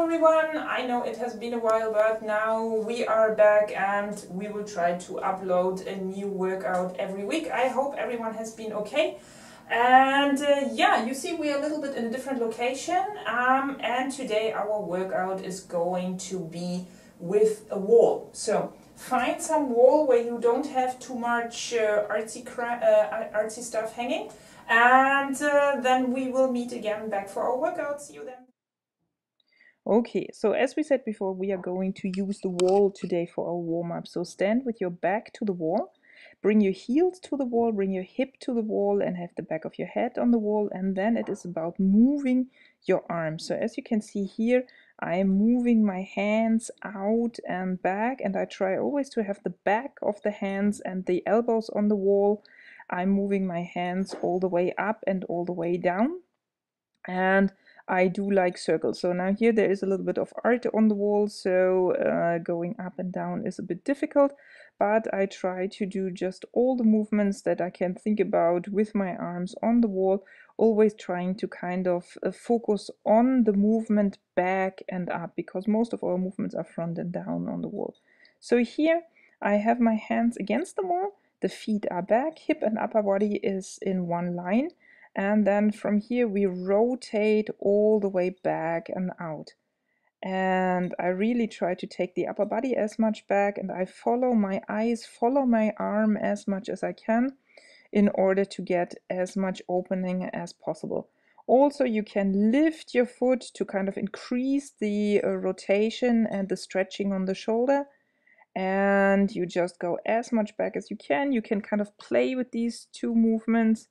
Hello everyone! I know it has been a while but now we are back and we will try to upload a new workout every week. I hope everyone has been okay. And uh, yeah, you see we're a little bit in a different location um, and today our workout is going to be with a wall. So find some wall where you don't have too much uh, artsy, uh, artsy stuff hanging and uh, then we will meet again back for our workout. See you then! Okay, so as we said before, we are going to use the wall today for our warm-up. So stand with your back to the wall, bring your heels to the wall, bring your hip to the wall and have the back of your head on the wall. And then it is about moving your arms. So as you can see here, I am moving my hands out and back and I try always to have the back of the hands and the elbows on the wall. I'm moving my hands all the way up and all the way down. And I do like circles. So now here there is a little bit of art on the wall, so uh, going up and down is a bit difficult, but I try to do just all the movements that I can think about with my arms on the wall, always trying to kind of uh, focus on the movement back and up, because most of our movements are front and down on the wall. So here I have my hands against the wall, the feet are back, hip and upper body is in one line, and then from here, we rotate all the way back and out. And I really try to take the upper body as much back and I follow my eyes, follow my arm as much as I can in order to get as much opening as possible. Also, you can lift your foot to kind of increase the uh, rotation and the stretching on the shoulder. And you just go as much back as you can. You can kind of play with these two movements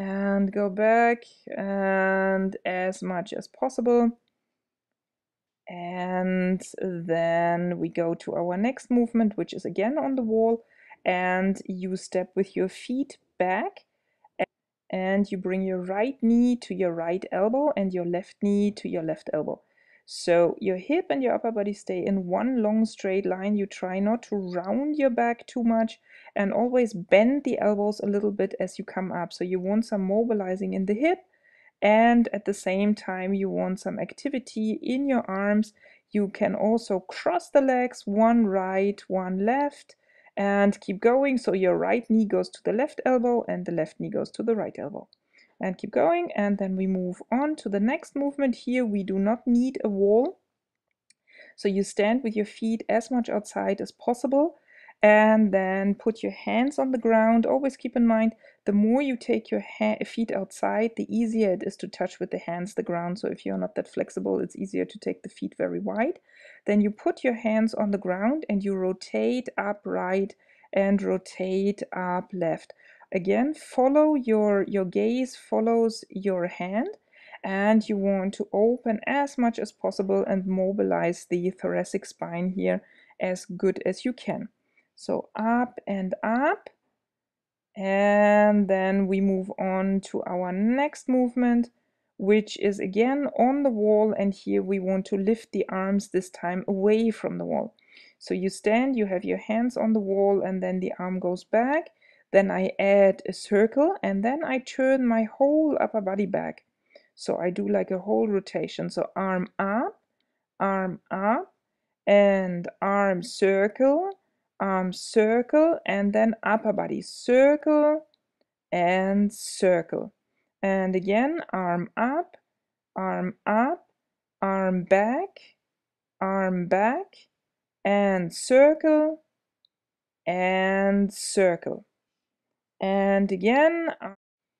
and go back and as much as possible. And then we go to our next movement, which is again on the wall. And you step with your feet back and you bring your right knee to your right elbow and your left knee to your left elbow. So your hip and your upper body stay in one long straight line. You try not to round your back too much and always bend the elbows a little bit as you come up. So you want some mobilizing in the hip and at the same time you want some activity in your arms. You can also cross the legs, one right, one left and keep going. So your right knee goes to the left elbow and the left knee goes to the right elbow and keep going and then we move on to the next movement here we do not need a wall so you stand with your feet as much outside as possible and then put your hands on the ground always keep in mind the more you take your feet outside the easier it is to touch with the hands the ground so if you're not that flexible it's easier to take the feet very wide then you put your hands on the ground and you rotate up right and rotate up left Again, follow your, your gaze follows your hand and you want to open as much as possible and mobilize the thoracic spine here as good as you can. So up and up. And then we move on to our next movement, which is again on the wall. And here we want to lift the arms this time away from the wall. So you stand, you have your hands on the wall, and then the arm goes back. Then I add a circle and then I turn my whole upper body back. So I do like a whole rotation. So arm up, arm up, and arm circle, arm circle, and then upper body circle and circle. And again, arm up, arm up, arm back, arm back, and circle, and circle and again um,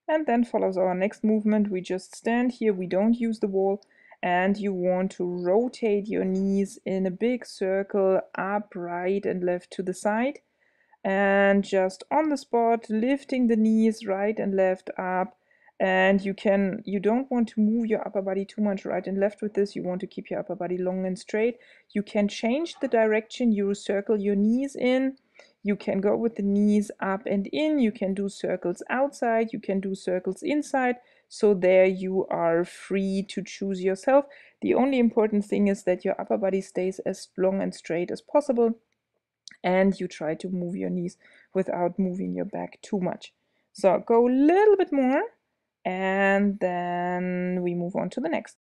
and then follows our next movement we just stand here we don't use the wall and you want to rotate your knees in a big circle up right and left to the side and just on the spot lifting the knees right and left up and you can you don't want to move your upper body too much right and left with this you want to keep your upper body long and straight you can change the direction you circle your knees in you can go with the knees up and in, you can do circles outside, you can do circles inside. So there you are free to choose yourself. The only important thing is that your upper body stays as long and straight as possible and you try to move your knees without moving your back too much. So go a little bit more and then we move on to the next.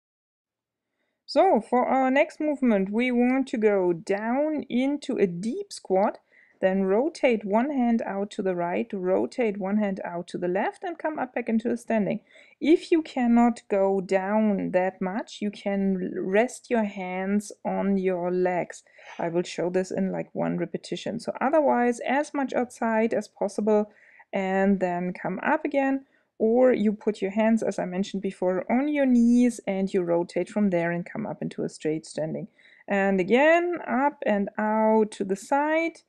So for our next movement, we want to go down into a deep squat then rotate one hand out to the right, rotate one hand out to the left and come up back into a standing. If you cannot go down that much, you can rest your hands on your legs. I will show this in like one repetition. So otherwise, as much outside as possible and then come up again or you put your hands, as I mentioned before, on your knees and you rotate from there and come up into a straight standing. And again, up and out to the side,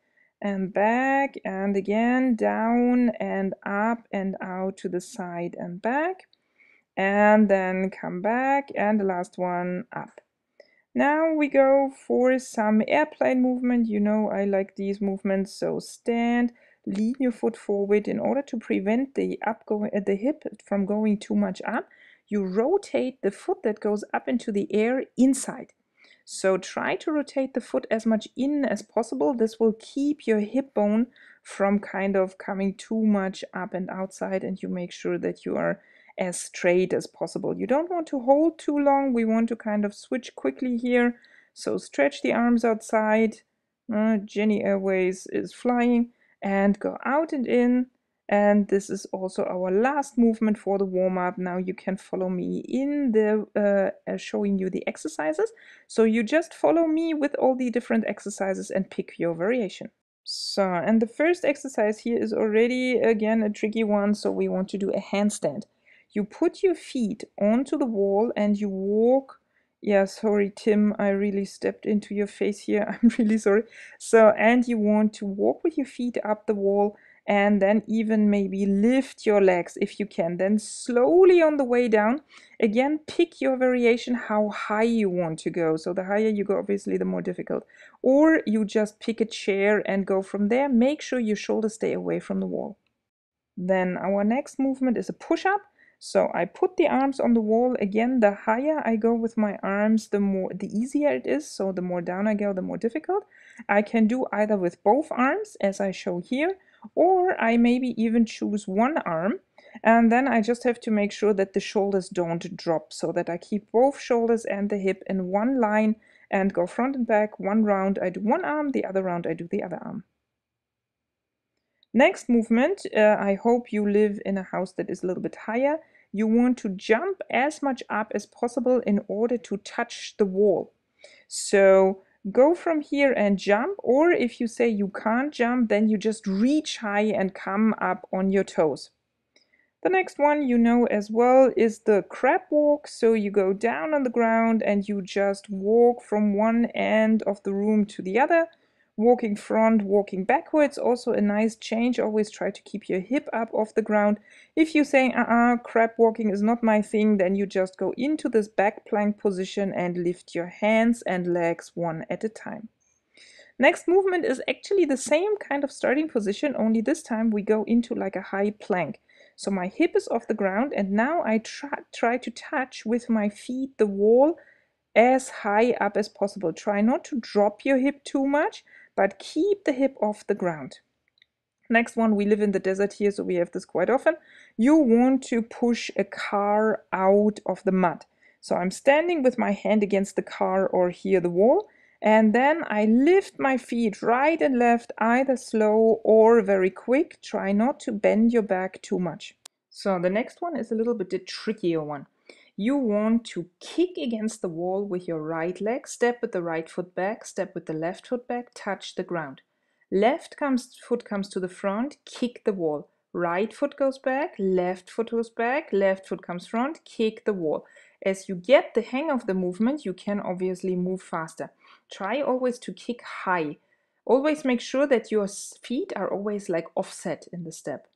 and back and again down and up and out to the side and back and then come back and the last one up now we go for some airplane movement you know I like these movements so stand lean your foot forward in order to prevent the up going at uh, the hip from going too much up you rotate the foot that goes up into the air inside so try to rotate the foot as much in as possible. This will keep your hip bone from kind of coming too much up and outside and you make sure that you are as straight as possible. You don't want to hold too long. We want to kind of switch quickly here. So stretch the arms outside. Uh, Jenny Airways is flying and go out and in and this is also our last movement for the warm-up. Now you can follow me in the uh, showing you the exercises. So you just follow me with all the different exercises and pick your variation. So, and the first exercise here is already, again, a tricky one. So we want to do a handstand. You put your feet onto the wall and you walk yeah sorry tim i really stepped into your face here i'm really sorry so and you want to walk with your feet up the wall and then even maybe lift your legs if you can. Then slowly on the way down, again, pick your variation how high you want to go. So the higher you go, obviously, the more difficult. Or you just pick a chair and go from there. Make sure your shoulders stay away from the wall. Then our next movement is a push-up. So I put the arms on the wall. Again, the higher I go with my arms, the more the easier it is. So the more down I go, the more difficult. I can do either with both arms, as I show here, or I maybe even choose one arm and then I just have to make sure that the shoulders don't drop so that I keep both shoulders and the hip in one line and go front and back one round I do one arm the other round I do the other arm next movement uh, I hope you live in a house that is a little bit higher you want to jump as much up as possible in order to touch the wall so go from here and jump or if you say you can't jump then you just reach high and come up on your toes. The next one you know as well is the crab walk so you go down on the ground and you just walk from one end of the room to the other walking front, walking backwards, also a nice change. Always try to keep your hip up off the ground. If you say, uh-uh, crab walking is not my thing, then you just go into this back plank position and lift your hands and legs one at a time. Next movement is actually the same kind of starting position, only this time we go into like a high plank. So my hip is off the ground and now I try, try to touch with my feet the wall as high up as possible. Try not to drop your hip too much, but keep the hip off the ground. Next one, we live in the desert here, so we have this quite often. You want to push a car out of the mud. So I'm standing with my hand against the car or here the wall, and then I lift my feet right and left, either slow or very quick. Try not to bend your back too much. So the next one is a little bit trickier one you want to kick against the wall with your right leg, step with the right foot back, step with the left foot back, touch the ground. Left comes, foot comes to the front, kick the wall. Right foot goes back, left foot goes back, left foot comes front, kick the wall. As you get the hang of the movement, you can obviously move faster. Try always to kick high. Always make sure that your feet are always like offset in the step.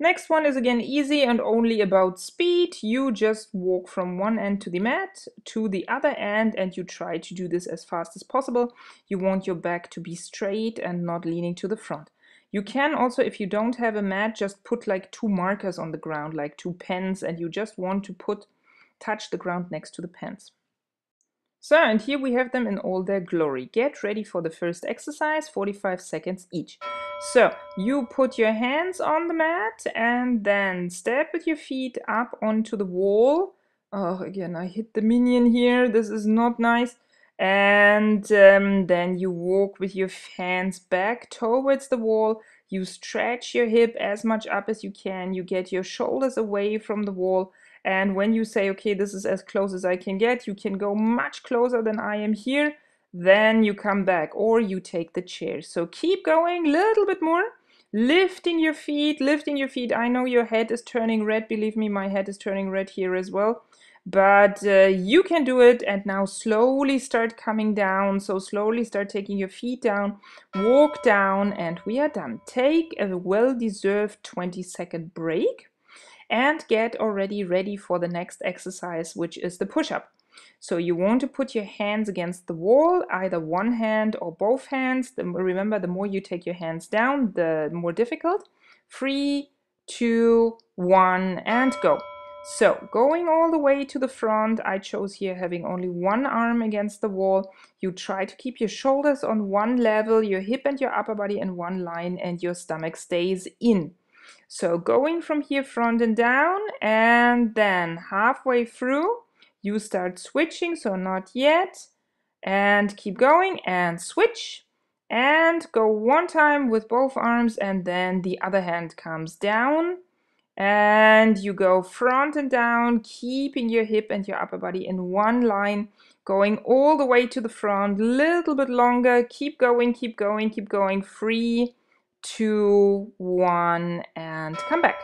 Next one is again easy and only about speed. You just walk from one end to the mat to the other end and you try to do this as fast as possible. You want your back to be straight and not leaning to the front. You can also, if you don't have a mat, just put like two markers on the ground, like two pens, and you just want to put touch the ground next to the pens. So, and here we have them in all their glory. Get ready for the first exercise, 45 seconds each. So, you put your hands on the mat and then step with your feet up onto the wall. Oh, again, I hit the minion here. This is not nice. And um, then you walk with your hands back towards the wall. You stretch your hip as much up as you can. You get your shoulders away from the wall and when you say, okay, this is as close as I can get, you can go much closer than I am here. Then you come back or you take the chair. So keep going a little bit more, lifting your feet, lifting your feet. I know your head is turning red. Believe me, my head is turning red here as well. But uh, you can do it and now slowly start coming down. So slowly start taking your feet down, walk down and we are done. Take a well-deserved 20 second break and get already ready for the next exercise, which is the push-up. So you want to put your hands against the wall, either one hand or both hands. The, remember, the more you take your hands down, the more difficult. Three, two, one, and go. So going all the way to the front, I chose here having only one arm against the wall. You try to keep your shoulders on one level, your hip and your upper body in one line, and your stomach stays in. So going from here front and down and then halfway through you start switching so not yet and keep going and switch and go one time with both arms and then the other hand comes down and you go front and down keeping your hip and your upper body in one line going all the way to the front little bit longer keep going keep going keep going free two, one, and come back.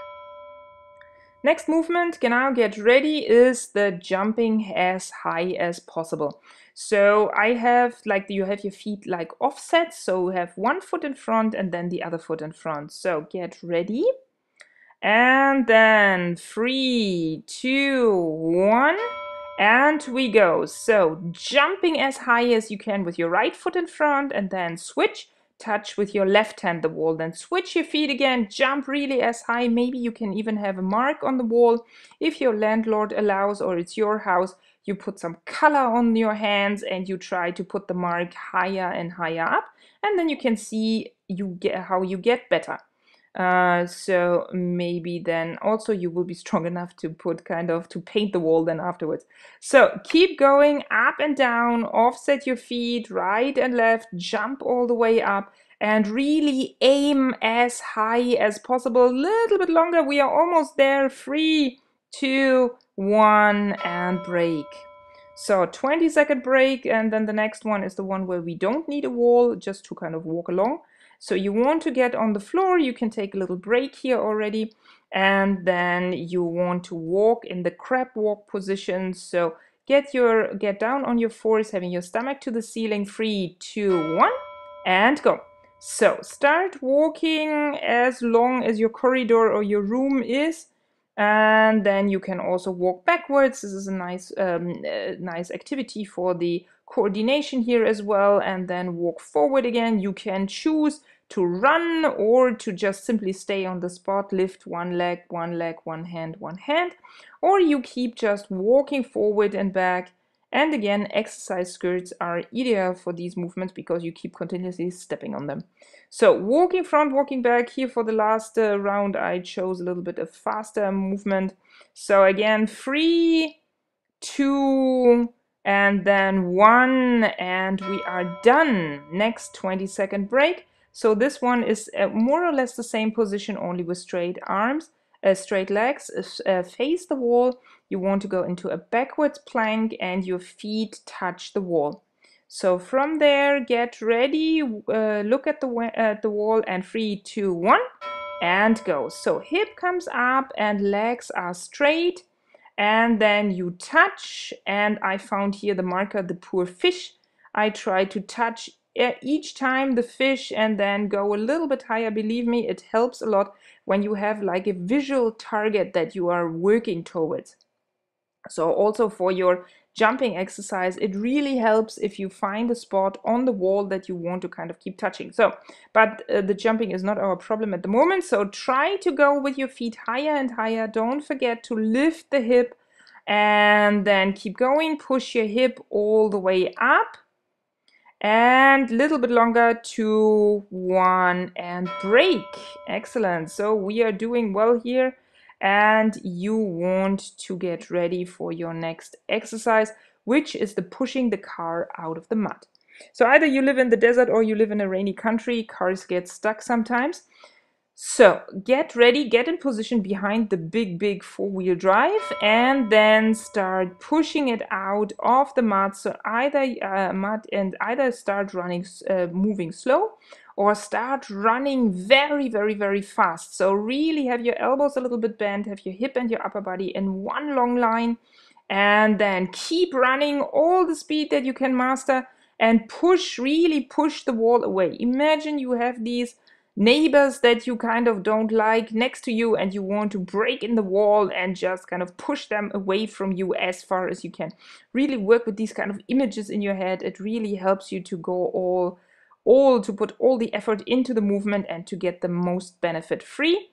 Next movement, now get ready, is the jumping as high as possible. So I have, like, you have your feet like offset, so you have one foot in front and then the other foot in front. So get ready. And then three, two, one, and we go. So jumping as high as you can with your right foot in front and then switch touch with your left hand the wall then switch your feet again jump really as high maybe you can even have a mark on the wall if your landlord allows or it's your house you put some color on your hands and you try to put the mark higher and higher up and then you can see you get how you get better uh, so maybe then also you will be strong enough to put kind of to paint the wall then afterwards. So keep going up and down, offset your feet right and left, jump all the way up and really aim as high as possible. A little bit longer. We are almost there. Three, two, one and break. So 20 second break and then the next one is the one where we don't need a wall just to kind of walk along. So you want to get on the floor, you can take a little break here already, and then you want to walk in the crab walk position. So get your get down on your fours, having your stomach to the ceiling. Three, two, one, and go. So start walking as long as your corridor or your room is and then you can also walk backwards. This is a nice, um, uh, nice activity for the coordination here as well and then walk forward again. You can choose to run or to just simply stay on the spot, lift one leg, one leg, one hand, one hand, or you keep just walking forward and back. And again, exercise skirts are ideal for these movements because you keep continuously stepping on them. So walking front, walking back here for the last uh, round, I chose a little bit of faster movement. So again, three, two, and then one and we are done next 20 second break so this one is uh, more or less the same position only with straight arms uh, straight legs uh, uh, face the wall you want to go into a backwards plank and your feet touch the wall so from there get ready uh, look at the at the wall and three two one and go so hip comes up and legs are straight and then you touch and I found here the marker the poor fish I try to touch each time the fish and then go a little bit higher believe me it helps a lot when you have like a visual target that you are working towards so also for your jumping exercise, it really helps if you find a spot on the wall that you want to kind of keep touching. So, but uh, the jumping is not our problem at the moment. So try to go with your feet higher and higher. Don't forget to lift the hip and then keep going. Push your hip all the way up and a little bit longer two one and break excellent so we are doing well here and you want to get ready for your next exercise, which is the pushing the car out of the mud. So either you live in the desert or you live in a rainy country, cars get stuck sometimes. So get ready, get in position behind the big, big four-wheel drive and then start pushing it out of the mud. So either uh, mud and either start running, uh, moving slow or start running very, very, very fast. So really have your elbows a little bit bent, have your hip and your upper body in one long line, and then keep running all the speed that you can master and push, really push the wall away. Imagine you have these neighbors that you kind of don't like next to you and you want to break in the wall and just kind of push them away from you as far as you can. Really work with these kind of images in your head. It really helps you to go all all to put all the effort into the movement and to get the most benefit. Free,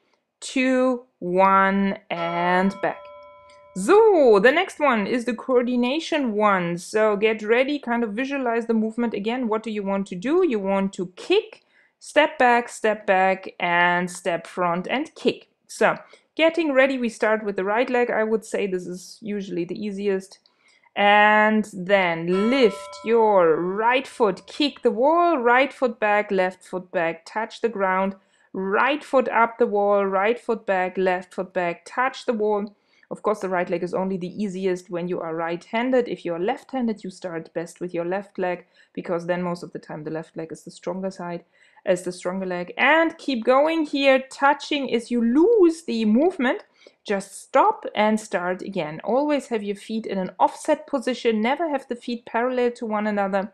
one, and back. So, the next one is the coordination one. So, get ready, kind of visualize the movement again. What do you want to do? You want to kick, step back, step back, and step front and kick. So, getting ready, we start with the right leg. I would say this is usually the easiest and then lift your right foot, kick the wall, right foot back, left foot back, touch the ground, right foot up the wall, right foot back, left foot back, touch the wall. Of course, the right leg is only the easiest when you are right handed. If you're left handed, you start best with your left leg because then most of the time the left leg is the stronger side, is the stronger leg. And keep going here. Touching is you lose the movement just stop and start again. Always have your feet in an offset position. Never have the feet parallel to one another.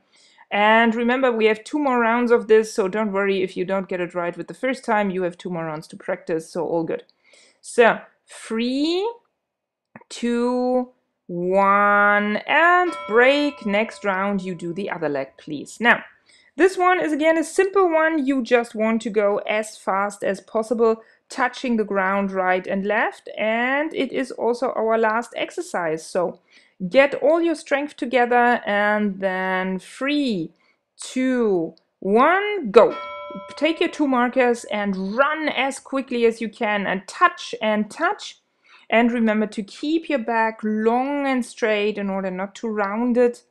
And remember, we have two more rounds of this, so don't worry if you don't get it right with the first time. You have two more rounds to practice, so all good. So, three, two, one, and break. Next round, you do the other leg, please. Now, this one is again a simple one. You just want to go as fast as possible touching the ground right and left. And it is also our last exercise. So get all your strength together and then three, two, one, go. Take your two markers and run as quickly as you can and touch and touch. And remember to keep your back long and straight in order not to round it.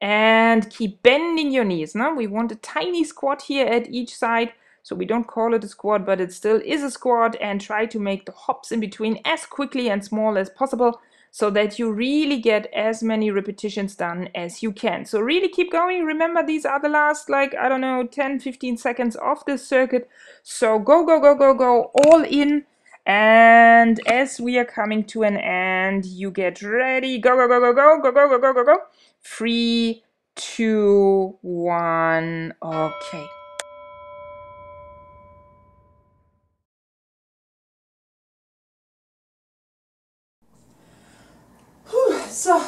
And keep bending your knees. Now we want a tiny squat here at each side so we don't call it a squat, but it still is a squat and try to make the hops in between as quickly and small as possible so that you really get as many repetitions done as you can. So really keep going. Remember these are the last like, I don't know, 10, 15 seconds of this circuit. So go, go, go, go, go all in. And as we are coming to an end, you get ready. Go, go, go, go, go, go, go, go, go, go, go. Three, two, one. Okay. so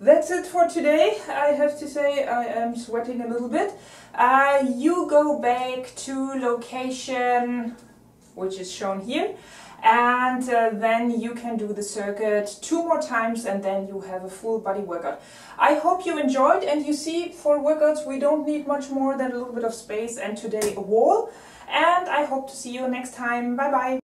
that's it for today. I have to say I am sweating a little bit. Uh, you go back to location, which is shown here, and uh, then you can do the circuit two more times and then you have a full body workout. I hope you enjoyed and you see for workouts we don't need much more than a little bit of space and today a wall. And I hope to see you next time. Bye bye.